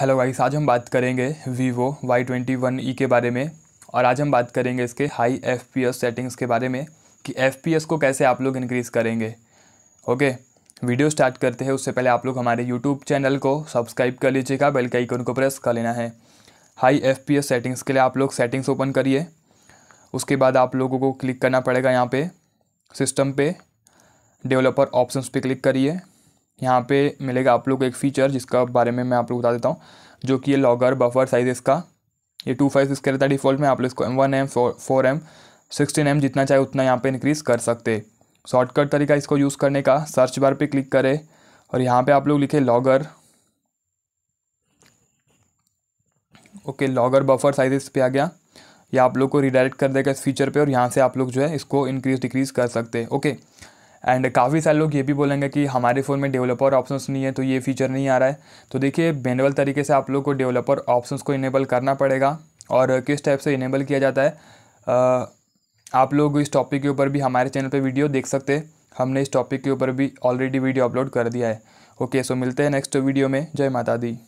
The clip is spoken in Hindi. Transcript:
हेलो गाइस आज हम बात करेंगे Vivo Y twenty one E के बारे में और आज हम बात करेंगे इसके high F P S settings के बारे में कि एफ पी एस को कैसे आप लोग इनक्रीज़ करेंगे ओके वीडियो स्टार्ट करते हैं उससे पहले आप लोग हमारे यूट्यूब चैनल को सब्सक्राइब कर लीजिएगा बेल का आइकन को प्रेस कर लेना है high F P S settings के लिए आप लोग सेटिंग्स ओपन करिए उसके बाद आप लोगों को क्लिक करना पड़ेगा यहाँ पर सिस्टम पर डेवलपर ऑप्शन पर क्लिक करिए यहाँ पे मिलेगा आप लोग को एक फ़ीचर जिसका बारे में मैं आप लोग बता देता हूँ जो कि ये लॉगर बफर साइज इसका ये टू फाइव इसका रहता है डिफ़ॉल्ट में आप लोग इसको M one M four M sixteen M जितना चाहे उतना यहाँ पे इंक्रीज़ कर सकते शॉर्टकट तरीका इसको यूज़ करने का सर्च बार पे क्लिक करें और यहाँ पे आप लोग लिखे logger okay logger buffer sizes पे आ गया या आप लोग को रिडायरेक्ट कर देगा इस फीचर पे और यहाँ से आप लोग जो है इसको इंक्रीज़ डिक्रीज़ कर सकते ओके एंड काफ़ी सारे लोग ये भी बोलेंगे कि हमारे फ़ोन में डेवलपर ऑप्शंस नहीं है तो ये फीचर नहीं आ रहा है तो देखिए मैनुअल तरीके से आप लोग को डेवलपर ऑप्शंस को इनेबल करना पड़ेगा और किस टाइप से इनेबल किया जाता है आप लोग इस टॉपिक के ऊपर भी हमारे चैनल पर वीडियो देख सकते हैं हमने इस टॉपिक के ऊपर भी ऑलरेडी वीडियो अपलोड कर दिया है ओके सो मिलते हैं नेक्स्ट वीडियो में जय माता दी